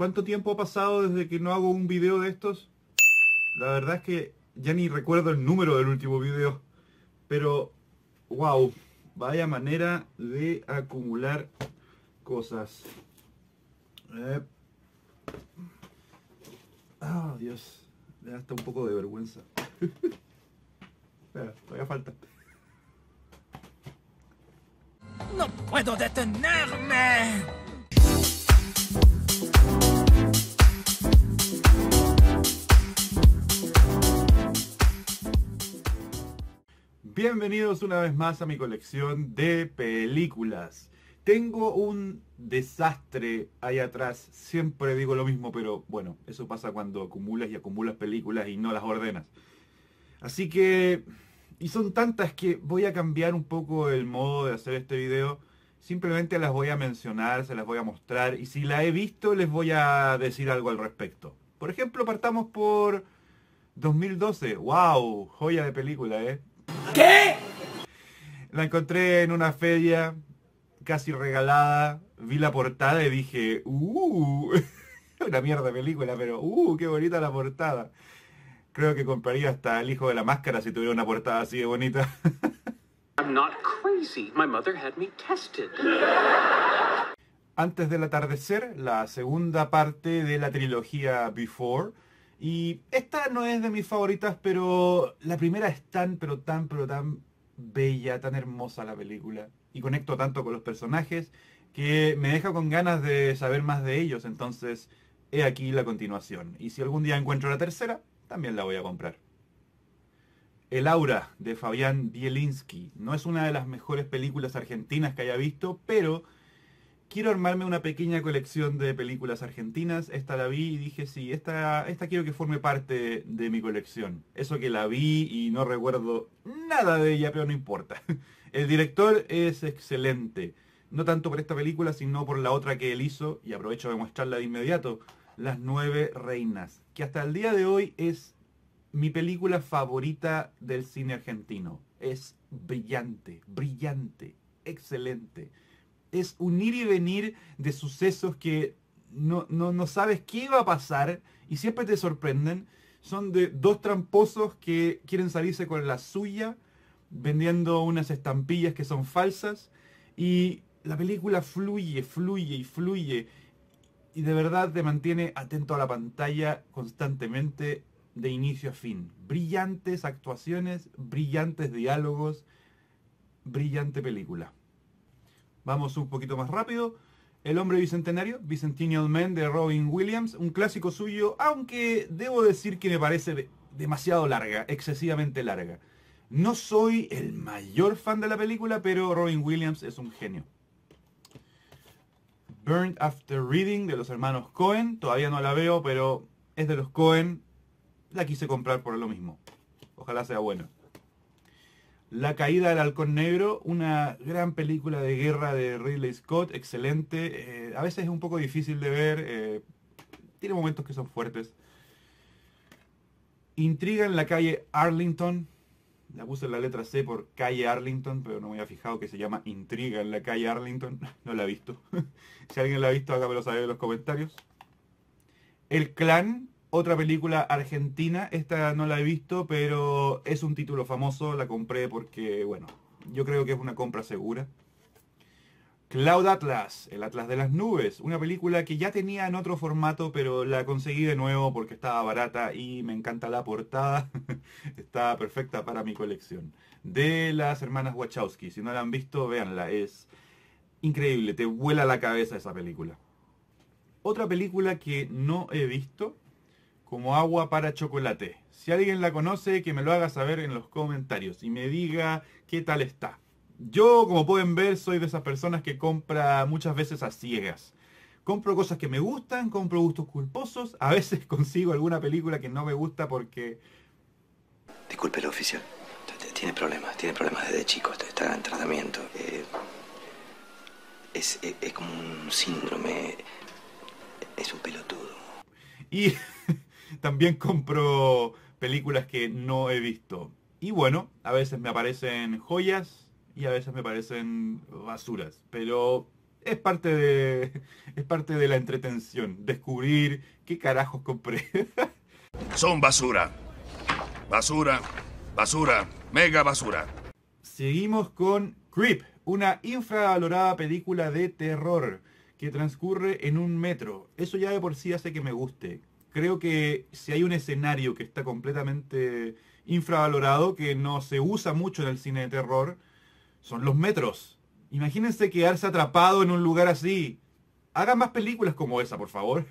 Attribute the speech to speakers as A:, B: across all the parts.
A: ¿Cuánto tiempo ha pasado desde que no hago un video de estos? La verdad es que ya ni recuerdo el número del último video. Pero, wow, vaya manera de acumular cosas. Oh, Dios, me da hasta un poco de vergüenza. Espera, todavía falta. ¡No puedo detenerme! Bienvenidos una vez más a mi colección de películas. Tengo un desastre ahí atrás. Siempre digo lo mismo, pero bueno, eso pasa cuando acumulas y acumulas películas y no las ordenas. Así que... Y son tantas que voy a cambiar un poco el modo de hacer este video. Simplemente las voy a mencionar, se las voy a mostrar y si la he visto les voy a decir algo al respecto. Por ejemplo, partamos por 2012. ¡Wow! Joya de película, ¿eh? ¿Qué? La encontré en una feria casi regalada, vi la portada y dije, uh, una mierda película, pero uh, qué bonita la portada. Creo que compraría hasta el hijo de la máscara si tuviera una portada así de bonita. I'm not crazy. My mother had me tested. Antes del atardecer, la segunda parte de la trilogía Before y esta no es de mis favoritas, pero la primera es tan, pero tan, pero tan bella, tan hermosa la película. Y conecto tanto con los personajes que me deja con ganas de saber más de ellos. Entonces, he aquí la continuación. Y si algún día encuentro la tercera, también la voy a comprar. El Aura de Fabián Bielinski no es una de las mejores películas argentinas que haya visto, pero quiero armarme una pequeña colección de películas argentinas. Esta la vi y dije, sí, esta, esta quiero que forme parte de mi colección. Eso que la vi y no recuerdo nada de ella, pero no importa. El director es excelente. No tanto por esta película, sino por la otra que él hizo, y aprovecho de mostrarla de inmediato, Las Nueve Reinas, que hasta el día de hoy es mi película favorita del cine argentino. Es brillante, brillante, excelente es un ir y venir de sucesos que no, no sabes qué va a pasar y siempre te sorprenden. Son de dos tramposos que quieren salirse con la suya vendiendo unas estampillas que son falsas y la película fluye, fluye y fluye y de verdad te mantiene atento a la pantalla constantemente de inicio a fin. Brillantes actuaciones, brillantes diálogos, brillante película. Vamos un poquito más rápido. El hombre bicentenario, Bicentennial Man de Robin Williams, un clásico suyo, aunque debo decir que me parece demasiado larga, excesivamente larga. No soy el mayor fan de la película, pero Robin Williams es un genio. Burned After Reading de los hermanos Cohen, todavía no la veo, pero es de los Cohen, la quise comprar por lo mismo. Ojalá sea buena. La caída del halcón negro, una gran película de guerra de Ridley Scott, excelente. Eh, a veces es un poco difícil de ver, eh, tiene momentos que son fuertes. Intriga en la calle Arlington. La puse en la letra C por calle Arlington, pero no me había fijado que se llama Intriga en la calle Arlington. No la he visto. si alguien la ha visto, hágamelo saber en los comentarios. El clan, otra película argentina, esta no la he visto, pero es un título famoso, la compré porque, bueno, yo creo que es una compra segura. Cloud Atlas, el Atlas de las Nubes, una película que ya tenía en otro formato, pero la conseguí de nuevo porque estaba barata y me encanta la portada. Está perfecta para mi colección. De las hermanas Wachowski, si no la han visto, véanla, es increíble, te vuela la cabeza esa película. Otra película que no he visto como agua para chocolate. Si alguien la conoce, que me lo haga saber en los comentarios y me diga qué tal está. Yo, como pueden ver, soy de esas personas que compra muchas veces a ciegas. Compro cosas que me gustan, compro gustos culposos, a veces consigo alguna película que no me gusta porque... Disculpe, lo oficial. Tiene problemas, tiene problemas desde chico, está en tratamiento. Eh, es como un síndrome, es un pelotudo. Y También compro películas que no he visto. Y bueno, a veces me aparecen joyas y a veces me parecen basuras. Pero es parte de, es parte de la entretención, descubrir qué carajos compré. Son basura. Basura, basura, mega basura. Seguimos con Creep, una infravalorada película de terror que transcurre en un metro. Eso ya de por sí hace que me guste creo que si hay un escenario que está completamente infravalorado, que no se usa mucho en el cine de terror, son los metros. Imagínense quedarse atrapado en un lugar así. Hagan más películas como esa, por favor.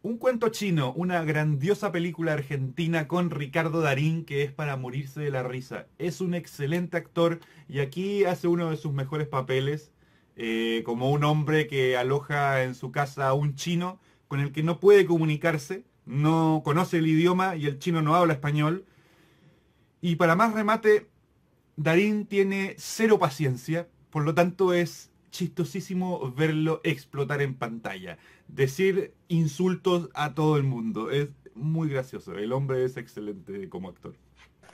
A: Un cuento chino, una grandiosa película argentina con Ricardo Darín que es para morirse de la risa. Es un excelente actor y aquí hace uno de sus mejores papeles eh, como un hombre que aloja en su casa a un chino con el que no puede comunicarse, no conoce el idioma y el chino no habla español. Y para más remate, Darín tiene cero paciencia, por lo tanto es chistosísimo verlo explotar en pantalla, decir insultos a todo el mundo, es muy gracioso, el hombre es excelente como actor.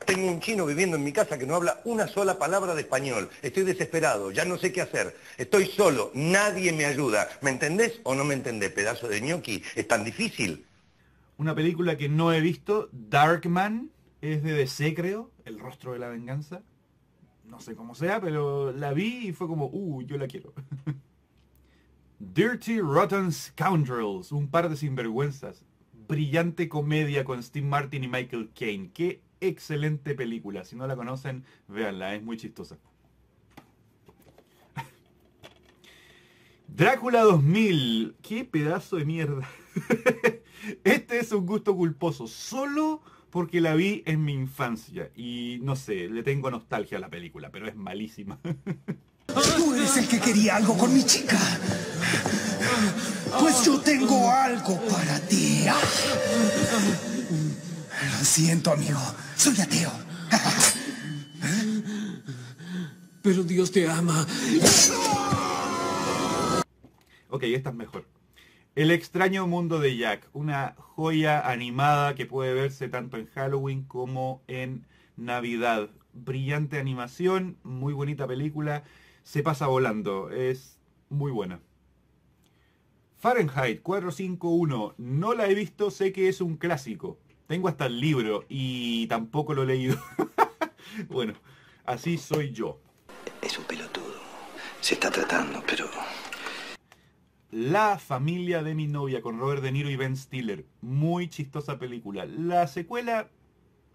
A: Tengo un chino viviendo en mi casa que no habla una sola palabra de español. Estoy desesperado, ya no sé qué hacer. Estoy solo, nadie me ayuda. ¿Me entendés o no me entendés, pedazo de ñoqui? ¿Es tan difícil? Una película que no he visto, Darkman, es de DC, creo, El rostro de la venganza. No sé cómo sea, pero la vi y fue como, uh, yo la quiero. Dirty Rotten Scoundrels, un par de sinvergüenzas. Brillante comedia con Steve Martin y Michael Caine. Qué excelente película. Si no la conocen, véanla, es muy chistosa. Drácula 2000. Qué pedazo de mierda. este es un gusto culposo. Solo porque la vi en mi infancia. Y no sé, le tengo nostalgia a la película, pero es malísima. Tú eres el que quería algo con mi chica. Pues yo tengo algo para ti. Ah. Lo siento, amigo. Soy ateo. Pero Dios te ama. Ok, esta es mejor. El extraño mundo de Jack, una joya animada que puede verse tanto en Halloween como en Navidad. Brillante animación, muy bonita película, se pasa volando, es muy buena. Fahrenheit 451, no la he visto, sé que es un clásico. Tengo hasta el libro y tampoco lo he leído. bueno, así soy yo. Es un pelotudo. Se está tratando, pero... La familia de mi novia con Robert De Niro y Ben Stiller. Muy chistosa película. La secuela,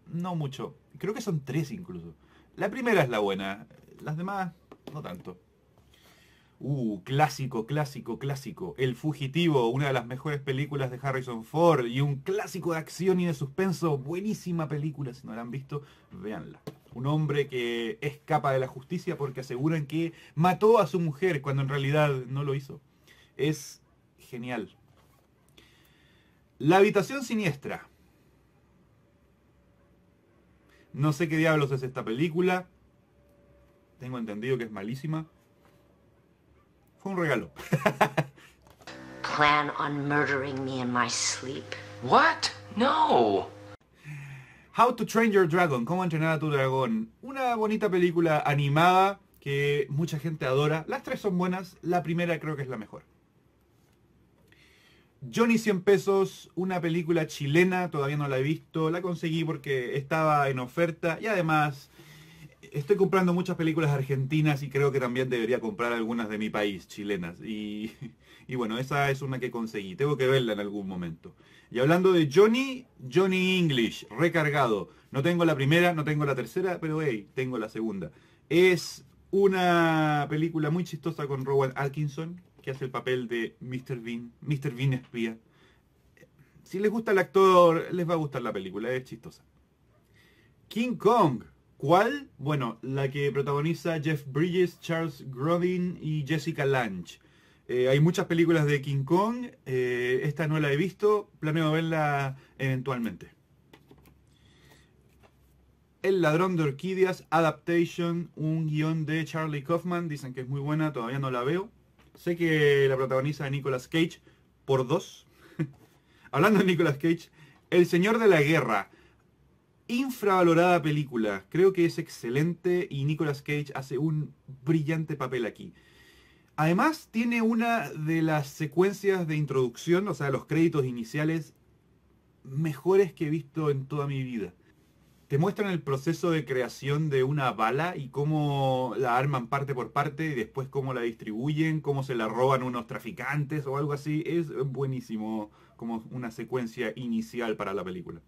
A: no mucho. Creo que son tres incluso. La primera es la buena. Las demás, no tanto. Uh, clásico, clásico, clásico. El Fugitivo, una de las mejores películas de Harrison Ford y un clásico de acción y de suspenso. Buenísima película, si no la han visto, véanla. Un hombre que escapa de la justicia porque aseguran que mató a su mujer cuando en realidad no lo hizo. Es genial. La habitación siniestra. No sé qué diablos es esta película. Tengo entendido que es malísima fue un regalo. Plan on murdering me in my sleep. What? No. How to Train Your Dragon, Cómo entrenar a tu dragón. Una bonita película animada que mucha gente adora. Las tres son buenas, la primera creo que es la mejor. Johnny 100 pesos, una película chilena, todavía no la he visto, la conseguí porque estaba en oferta y además estoy comprando muchas películas argentinas y creo que también debería comprar algunas de mi país, chilenas. Y, bueno, esa es una que conseguí. Tengo que verla en algún momento. Y hablando de Johnny, Johnny English, recargado. No tengo la primera, no tengo la tercera, pero hey, tengo la segunda. Es una película muy chistosa con Rowan Atkinson, que hace el papel de Mr. Bean, Mr. Bean espía. Si les gusta el actor, les va a gustar la película, es chistosa. King Kong, ¿Cuál? Bueno, la que protagoniza Jeff Bridges, Charles Grodin y Jessica Lange. Eh, hay muchas películas de King Kong, eh, esta no la he visto, planeo verla eventualmente. El ladrón de orquídeas, Adaptation, un guión de Charlie Kaufman, dicen que es muy buena, todavía no la veo. Sé que la protagoniza Nicolas Cage por dos. Hablando de Nicolas Cage, El Señor de la Guerra, infravalorada película. Creo que es excelente y Nicolas Cage hace un brillante papel aquí. Además, tiene una de las secuencias de introducción, o sea, los créditos iniciales mejores que he visto en toda mi vida. Te muestran el proceso de creación de una bala y cómo la arman parte por parte y después cómo la distribuyen, cómo se la roban unos traficantes o algo así. Es buenísimo como una secuencia inicial para la película.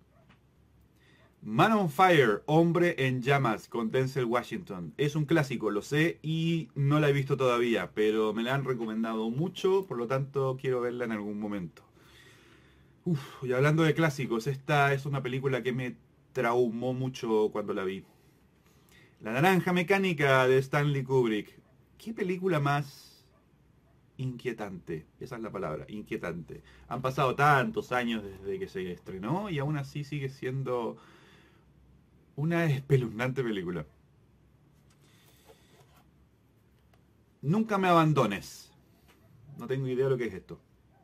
A: Man on Fire, Hombre en Llamas, con Denzel Washington. Es un clásico, lo sé, y no la he visto todavía, pero me la han recomendado mucho, por lo tanto quiero verla en algún momento. Uf, y hablando de clásicos, esta es una película que me traumó mucho cuando la vi. La Naranja Mecánica de Stanley Kubrick. ¿Qué película más inquietante? Esa es la palabra, inquietante. Han pasado tantos años desde que se estrenó y aún así sigue siendo una espeluznante película. Nunca me abandones. No tengo idea de lo que es esto.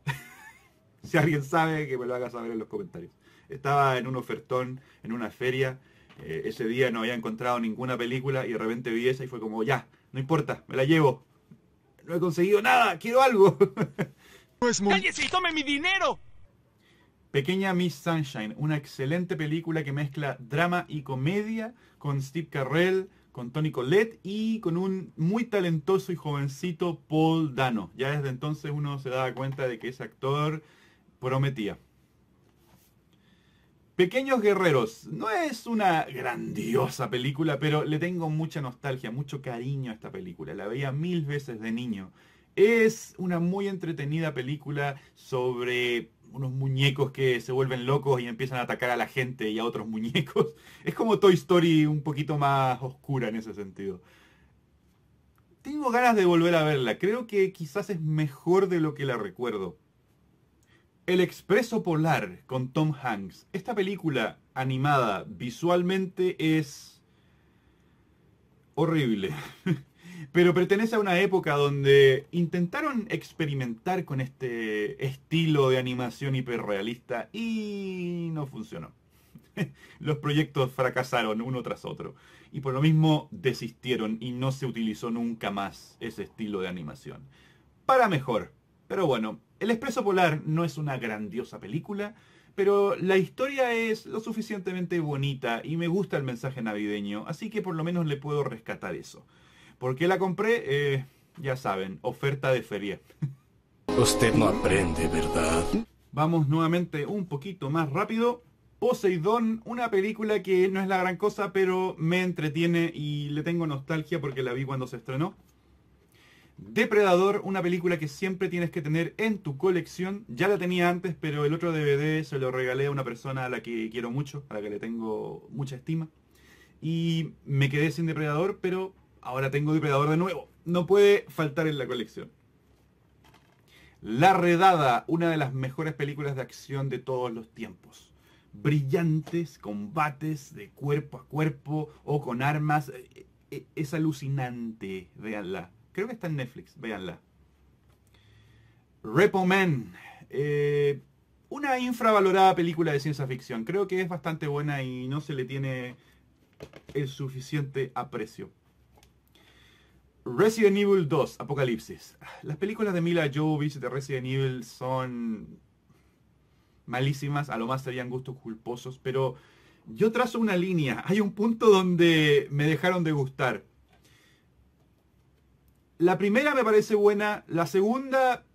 A: si alguien sabe, que me lo haga saber en los comentarios. Estaba en un ofertón, en una feria. Eh, ese día no había encontrado ninguna película y de repente vi esa y fue como, ya, no importa, me la llevo. No he conseguido nada, quiero algo. no ¡Cállese y tome mi dinero! Pequeña Miss Sunshine, una excelente película que mezcla drama y comedia con Steve Carrell, con Tony Collette y con un muy talentoso y jovencito Paul Dano. Ya desde entonces uno se daba cuenta de que ese actor prometía. Pequeños Guerreros. No es una grandiosa película, pero le tengo mucha nostalgia, mucho cariño a esta película. La veía mil veces de niño. Es una muy entretenida película sobre unos muñecos que se vuelven locos y empiezan a atacar a la gente y a otros muñecos. Es como Toy Story un poquito más oscura en ese sentido. Tengo ganas de volver a verla. Creo que quizás es mejor de lo que la recuerdo. El Expreso Polar con Tom Hanks. Esta película animada visualmente es horrible. pero pertenece a una época donde intentaron experimentar con este estilo de animación hiperrealista y no funcionó. Los proyectos fracasaron uno tras otro y por lo mismo desistieron y no se utilizó nunca más ese estilo de animación. Para mejor. Pero bueno, El Expreso Polar no es una grandiosa película, pero la historia es lo suficientemente bonita y me gusta el mensaje navideño, así que por lo menos le puedo rescatar eso. ¿Por qué la compré? Eh, ya saben, oferta de feria. Usted no aprende, ¿verdad? Vamos nuevamente un poquito más rápido. Poseidón, una película que no es la gran cosa, pero me entretiene y le tengo nostalgia porque la vi cuando se estrenó. Depredador, una película que siempre tienes que tener en tu colección. Ya la tenía antes, pero el otro DVD se lo regalé a una persona a la que quiero mucho, a la que le tengo mucha estima. Y me quedé sin Depredador, pero Ahora tengo depredador de nuevo. No puede faltar en la colección. La Redada, una de las mejores películas de acción de todos los tiempos. Brillantes combates de cuerpo a cuerpo o con armas. Eh, eh, es alucinante, véanla. Creo que está en Netflix, véanla. Repo Man, eh, una infravalorada película de ciencia ficción. Creo que es bastante buena y no se le tiene el suficiente aprecio. Resident Evil 2, Apocalipsis. Las películas de Mila Jovovich de Resident Evil son malísimas, a lo más serían gustos culposos, pero yo trazo una línea. Hay un punto donde me dejaron de gustar. La primera me parece buena, la segunda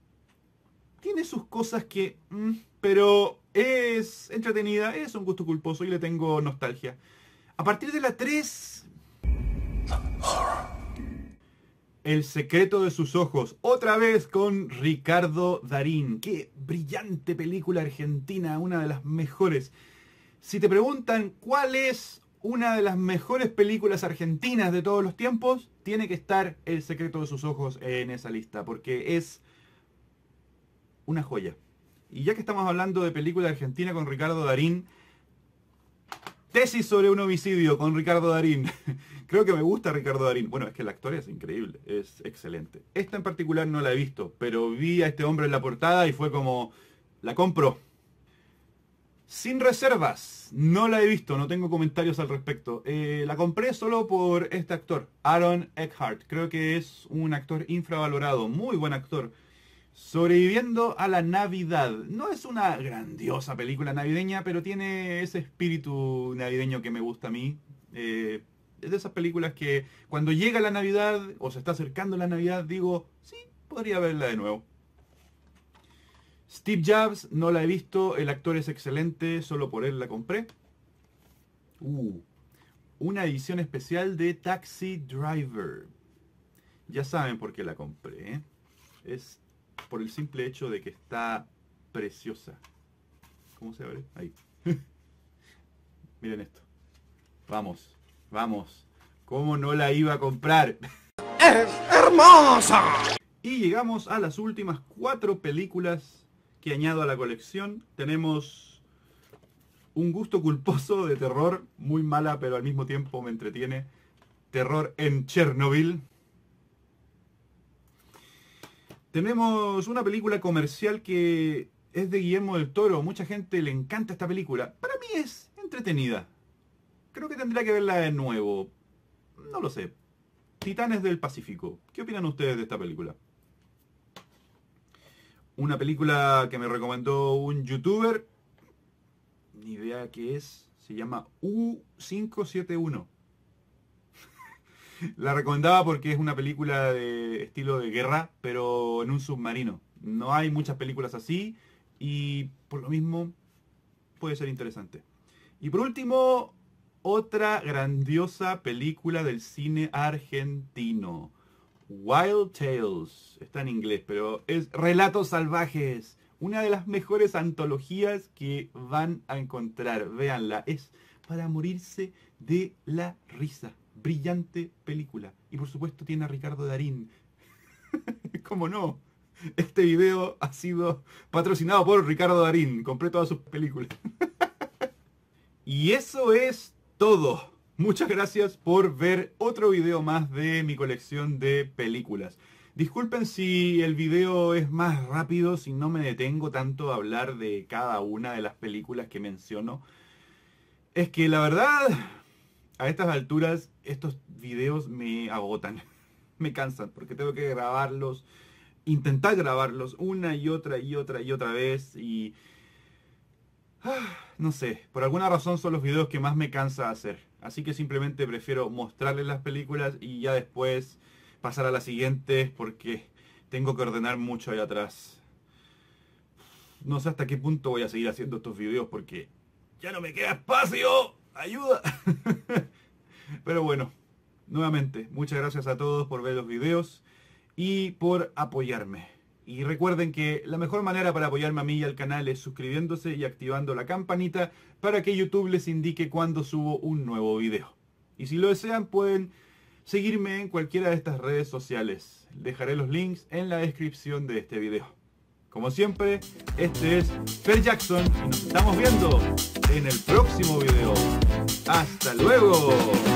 A: tiene sus cosas que... Mm, pero es entretenida, es un gusto culposo y le tengo nostalgia. A partir de la 3... El secreto de sus ojos, otra vez con Ricardo Darín. Qué brillante película argentina, una de las mejores. Si te preguntan cuál es una de las mejores películas argentinas de todos los tiempos, tiene que estar El secreto de sus ojos en esa lista, porque es una joya. Y ya que estamos hablando de película argentina con Ricardo Darín, Tesis sobre un homicidio con Ricardo Darín. Creo que me gusta Ricardo Darín. Bueno, es que la actor es increíble, es excelente. Esta en particular no la he visto, pero vi a este hombre en la portada y fue como, la compro. Sin reservas, no la he visto, no tengo comentarios al respecto. Eh, la compré solo por este actor, Aaron Eckhart. Creo que es un actor infravalorado, muy buen actor. Sobreviviendo a la Navidad. No es una grandiosa película navideña, pero tiene ese espíritu navideño que me gusta a mí. Eh, es de esas películas que cuando llega la Navidad o se está acercando la Navidad, digo, sí, podría verla de nuevo. Steve Jobs, no la he visto, el actor es excelente, solo por él la compré. Uh, una edición especial de Taxi Driver. Ya saben por qué la compré. ¿eh? por el simple hecho de que está preciosa. ¿Cómo se abre? Ahí. Miren esto. Vamos, vamos. ¿Cómo no la iba a comprar? ¡Es hermosa! Y llegamos a las últimas cuatro películas que añado a la colección. Tenemos un gusto culposo de terror, muy mala pero al mismo tiempo me entretiene. Terror en Chernobyl. Tenemos una película comercial que es de Guillermo del Toro. Mucha gente le encanta esta película. Para mí es entretenida. Creo que tendría que verla de nuevo. No lo sé. Titanes del Pacífico. ¿Qué opinan ustedes de esta película? Una película que me recomendó un youtuber. Ni idea qué es. Se llama U571. La recomendaba porque es una película de estilo de guerra, pero en un submarino. No hay muchas películas así y por lo mismo puede ser interesante. Y por último, otra grandiosa película del cine argentino. Wild Tales, está en inglés, pero es Relatos Salvajes. Una de las mejores antologías que van a encontrar. Véanla, es para morirse de la risa brillante película. Y por supuesto tiene a Ricardo Darín. ¿Cómo no? Este video ha sido patrocinado por Ricardo Darín. Compré todas sus películas. y eso es todo. Muchas gracias por ver otro video más de mi colección de películas. Disculpen si el video es más rápido, si no me detengo tanto a hablar de cada una de las películas que menciono. Es que la verdad, a estas alturas estos videos me agotan, me cansan, porque tengo que grabarlos, intentar grabarlos una y otra y otra y otra vez y... Ah, no sé, por alguna razón son los videos que más me cansa hacer. Así que simplemente prefiero mostrarles las películas y ya después pasar a las siguientes porque tengo que ordenar mucho ahí atrás. No sé hasta qué punto voy a seguir haciendo estos videos porque ya no me queda espacio ayuda. Pero bueno, nuevamente, muchas gracias a todos por ver los videos y por apoyarme. Y recuerden que la mejor manera para apoyarme a mí y al canal es suscribiéndose y activando la campanita para que YouTube les indique cuando subo un nuevo video. Y si lo desean pueden seguirme en cualquiera de estas redes sociales. Dejaré los links en la descripción de este video. Como siempre, este es Fer Jackson y nos estamos viendo en el próximo video. ¡Hasta luego!